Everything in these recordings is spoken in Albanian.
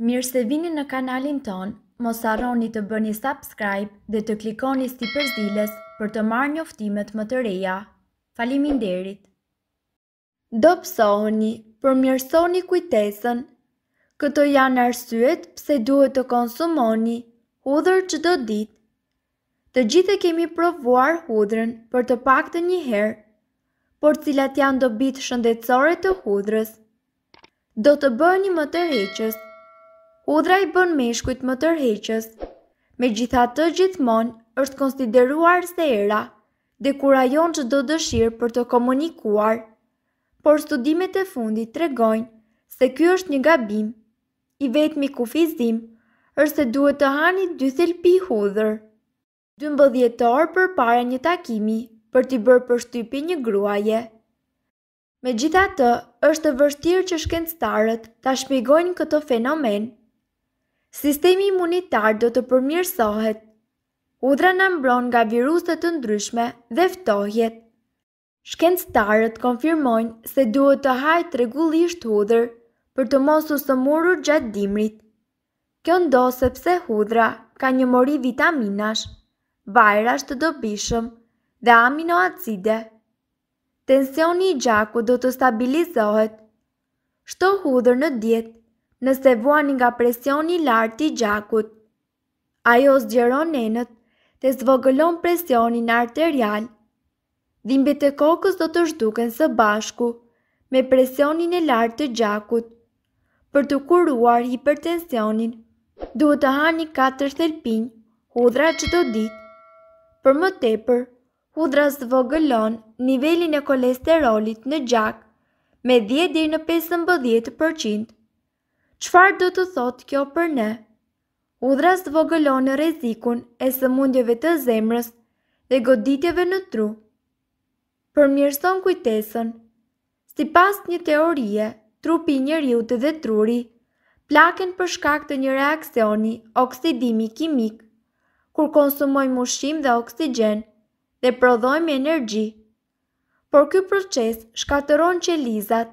Mirë se vini në kanalin ton, mos arroni të bëni subscribe dhe të klikoni si përzilës për të marrë njoftimet më të reja. Falimin derit! Do pësohëni, përmjërsoni kujtesën. Këto janë arsyet pse duhet të konsumoni hudhër që do ditë. Të gjithë kemi provuar hudrën për të pak të njëherë, por cilat janë do bitë shëndetsore të hudrës. Do të bëni më të heqës, udra i bën meshkujt më tërheqës. Me gjitha të gjithmon është konsideruar se era, dhe kura jonë që do dëshirë për të komunikuar, por studimet e fundit të regojnë se kjo është një gabim. I vetëmi kufizim është se duhet të hani dy thelpi hudhër. 12 orë për para një takimi për t'i bërë për shtypi një gruaje. Me gjitha të, është të vërstirë që shkencëtarët ta shpigojnë këto fenomen sistemi imunitar do të përmirësohet. Udra në mbron nga viruset të ndryshme dhe ftohjet. Shkencëtarët konfirmojnë se duhet të hajtë regullisht hudrë për të mos u sëmurur gjatë dimrit. Kjo ndo sepse hudra ka një mori vitaminash, vajrash të dobishëm dhe aminoacide. Tensioni i gjaku do të stabilizohet. Shto hudrë në djetë nëse vuani nga presioni lartë i gjakut. Ajo zgjeron nenët të zvogëlon presionin arterial. Dhimbet e kokës do të zhduken së bashku me presionin e lartë të gjakut. Për të kuruar hipertensionin, duhet të hani 4 thelpin hudra që do ditë. Për më tepër, hudra zvogëlon nivelin e kolesterolit në gjak me 10 në 15%. Qfar do të thot kjo për ne? Udhras të vogëlon rezikun e së mundjeve të zemrës dhe goditjeve në tru. Për mjërson kujtesën, si pas një teorie, trupi njëriu të dhe truri, plaken për shkak të një reakcioni oksidimi kimik, kur konsumojmë ushqim dhe oksigen dhe prodhojmë energji. Por ky proces shkatëron qelizat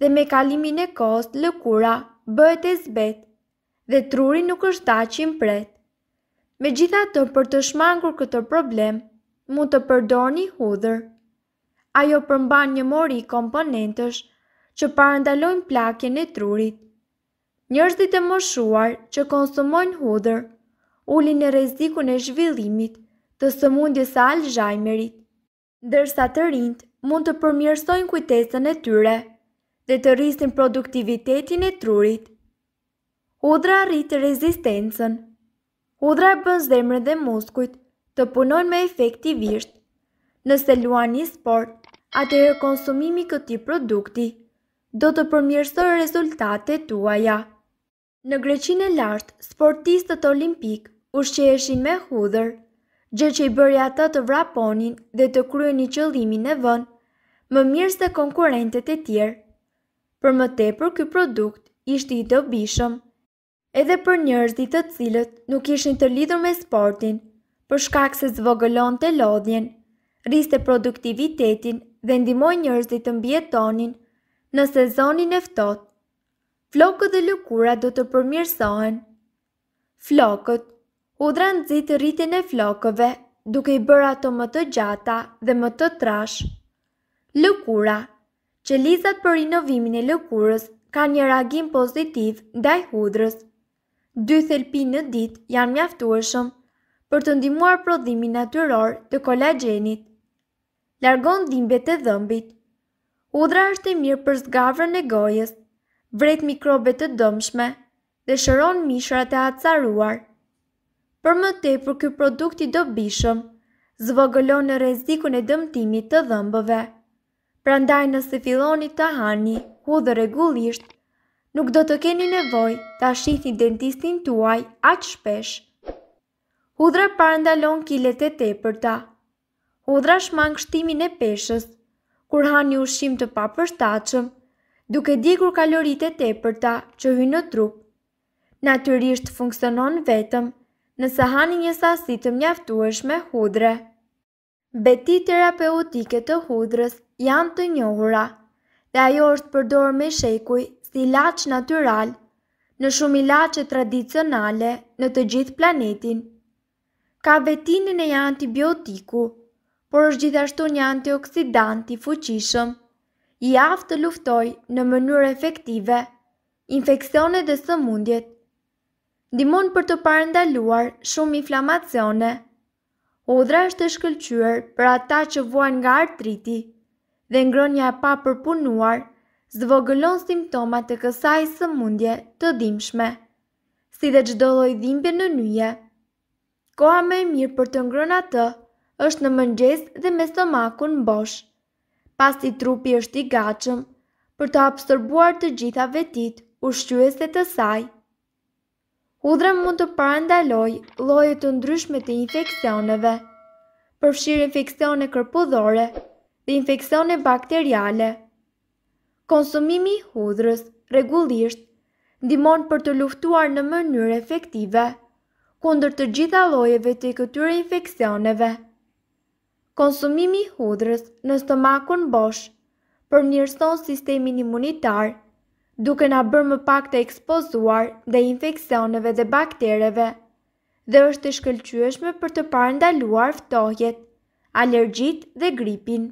dhe me kalimin e kohës lëkura bëhet e zbet dhe truri nuk është ta që impret. Me gjitha të për të shmangur këtë problem, mund të përdor një hudhër. Ajo përmban një mori komponentësh që parandalojnë plakjen e trurit. Njërzit e moshuar që konsumojnë hudhër, ullin e rezikun e zhvillimit të sëmundjes së Alzheimerit, ndërsa të rinjt mund të përmirësojnë kujtesën e tyre dhe të rrisin produktivitetin e trurit. Udra rrit rezistencën. e bën zemrën dhe muskujt të punojnë me efektivisht. Nëse luan një sport, atëherë konsumimi këtij produkti do të përmirësoj rezultatet tuaja. Në Greqinë e lartë, sportistët olimpik ushqeheshin me hudhër, gjë që i bëri ata të vraponin dhe të kryenin qëllimin e vënë më mirë se konkurentet e tjerë për më tepër ky produkt ishte i dobishëm edhe për njerëzit të cilët nuk ishin të lidhur me sportin për shkak se zvogëlonte lodhjen riste produktivitetin dhe ndimoj njerëzit të mbijetonin në sezonin e ftohtë flokët dhe lëkurat do të përmirësohen flokët Hudra në zitë rritin e flokëve duke i bërë ato më të gjata dhe më të trash. Lëkura, që lizat për rinovimin e lëkurës ka një reagim pozitiv ndaj hudrës. Dy thelpi në ditë janë mjaftueshëm për të ndihmuar prodhimin natyror të kolagjenit. Largon dhimbjet e dhëmbit. Hudra është e mirë për zgavrën e gojës, vret mikrobe të dëmshme dhe shëron mishrat e acaruar. Për më tepër ky produkt i dobishëm zvogëlon në rrezikun e dëmtimit të dhëmbëve pra ndaj nëse filoni të hani, hudhë regullisht, nuk do të keni nevoj të ashtini dentistin tuaj aqë shpesh. Hudra parandalon kilet e te për ta. Hudra shmang shtimin e peshës, kur hani ushim të papërstachëm, duke digur kalorit e te për ta që hynë në trup. Naturisht funksionon vetëm nëse hani një sasit të me hudre. Beti terapeutike të hudrës janë të njohura dhe ajo është përdor me shekuj si laç natyral në shumë ilaçe tradicionale në të gjithë planetin. Ka vetinin e antibiotiku, por është gjithashtu një antioksidant i fuqishëm, i aftë të luftoj në mënyrë efektive, infekcione dhe sëmundjet. Dimon për të parendaluar shumë inflamacione. odra është të shkëllqyër për ata që vuan nga artriti, dhe ngronja e pa përpunuar, zvogëlon simptomat të kësaj së mundje të dimshme. Si dhe gjdo loj dhimbje në nyje, koha me mirë për të ngrona të është në mëngjes dhe me stomakun në bosh. Pas i trupi është i gachëm, për të absorbuar të gjitha vetit u shqyës dhe të saj. Udra mund të parandaloj lojët të ndryshme të infekcioneve, përfshirë infekcione kërpudhore, dhe infekcione bakteriale. Konsumimi i hudhrës rregullisht ndihmon për të luftuar në mënyrë efektive kundër të gjitha llojeve të këtyre infeksioneve. Konsumimi i hudhrës në stomakun bosh përmirëson sistemin imunitar, duke na bërë më pak të ekspozuar ndaj infeksioneve dhe baktereve, dhe është e shkëlqyeshme për të parandaluar ftohjet, alergjit dhe gripin.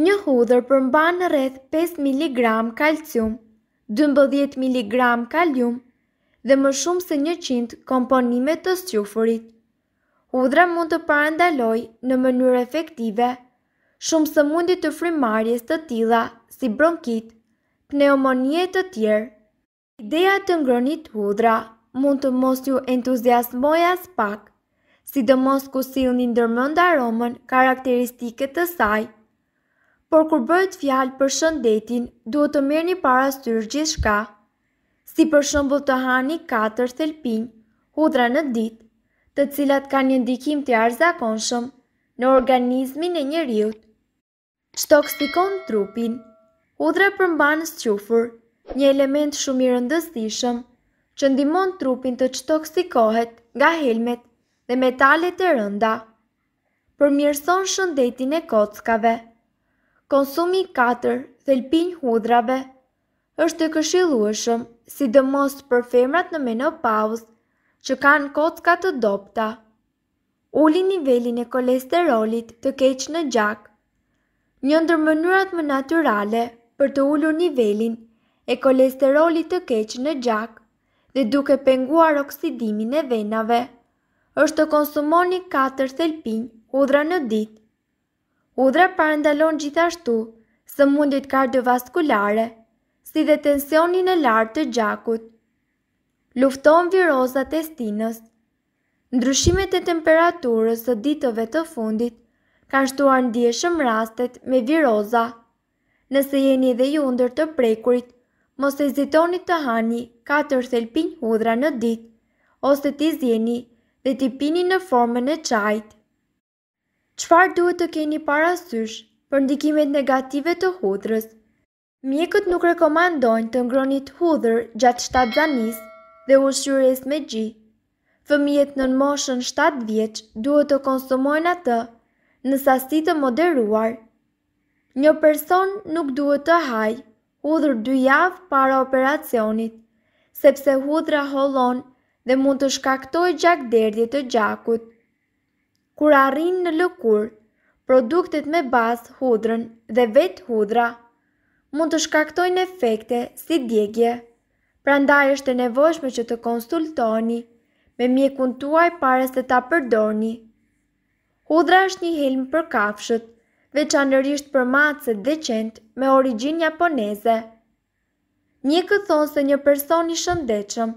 Një hudhër përmban në rreth 5 mg kalcium, 12 mg kalium dhe më shumë se 100 komponime të squfurit. Hudhra mund të parandaloj në mënyrë efektive shumë së mundit të frimarjes të tila si bronkit, pneumonie të tjerë. Ideja të ngronit hudhra mund të mos ju entuziasmoj as pak, si dë mos kusil një ndërmënda aromën karakteristike të sajë, por kur bëhet fjalë për shëndetin, duhet të merrni para syr gjithçka. Si për shembull të hani 4 thelpin hudra në ditë, të cilat kanë një ndikim të arzakonshëm në organizmin e njeriu. Stoksikon trupin. Hudra përmban qufur, një element shumë i rëndësishëm që ndihmon trupin të çtoksikohet nga helmet dhe metalet e rënda. Përmirëson shëndetin e kockave. Konsumi 4 thelpin hudrave është të këshilueshëm, sidomos për femrat në menopauz, që kanë kocka të dopta. Uli nivelin e kolesterolit të keq në gjak. Një ndër mënyrat më naturale për të ulur nivelin e kolesterolit të keq në gjak dhe duke penguar oksidimin e venave, është të konsumoni 4 thelpin hudra në ditë Udra parandalon gjithashtu së mundit kardiovaskulare, si dhe tensionin e lartë të gjakut. Lufton virozat e stinës. Ndryshimet e temperaturës të ditëve të fundit kanë shtuar ndjeshëm rastet me viroza. Nëse jeni dhe ju ndër të prekurit, mos e zitoni të hani 4 thelpin hudra në ditë, ose t'i zjeni dhe t'i pini në formën e qajtë qëfar duhet të keni parasysh për ndikimet negative të hudrës. Mjekët nuk rekomandojnë të ngronit hudrë gjatë shtatë zanis dhe ushqyres me gji. Fëmijet në moshën 7 vjeq duhet të konsumojnë atë në sasi të moderuar. Një person nuk duhet të hajë hudrë dy javë para operacionit, sepse hudra holon dhe mund të shkaktoj gjak derdje të gjakut kur arrin në lëkur, produktet me bazë hudrën dhe vet hudra mund të shkaktojnë efekte si djegje. Prandaj është e nevojshme që të konsultoni me mjekun tuaj para se ta përdorni. Hudra është një helm për kafshët, veçanërisht për macet dhe qent me origjinë japoneze. Mjekët thonë se një person i shëndetshëm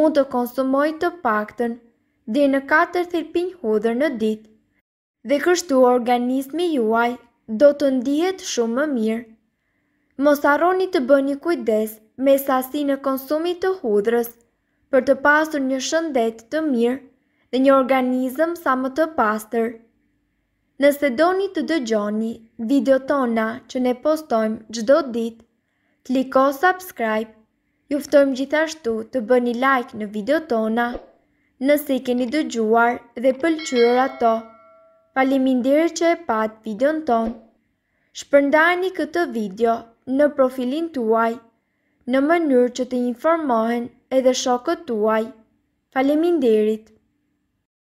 mund të konsumojë të paktën dhe në 4 thirpin hudhër në dit. Dhe kështu organizmi juaj do të ndihet shumë më mirë. Mos arroni të bëni kujdes me sasi në konsumit të hudhrës për të pasur një shëndet të mirë dhe një organizëm sa më të pastër. Nëse doni të dëgjoni video tona që ne postojmë gjdo ditë, kliko subscribe, juftojmë gjithashtu të bëni like në video tona nëse i keni dëgjuar dhe pëlqyër ato. Faleminderit që e pat videon ton. Shpërndani këtë video në profilin tuaj në mënyrë që të informohen edhe shokët tuaj. Faleminderit.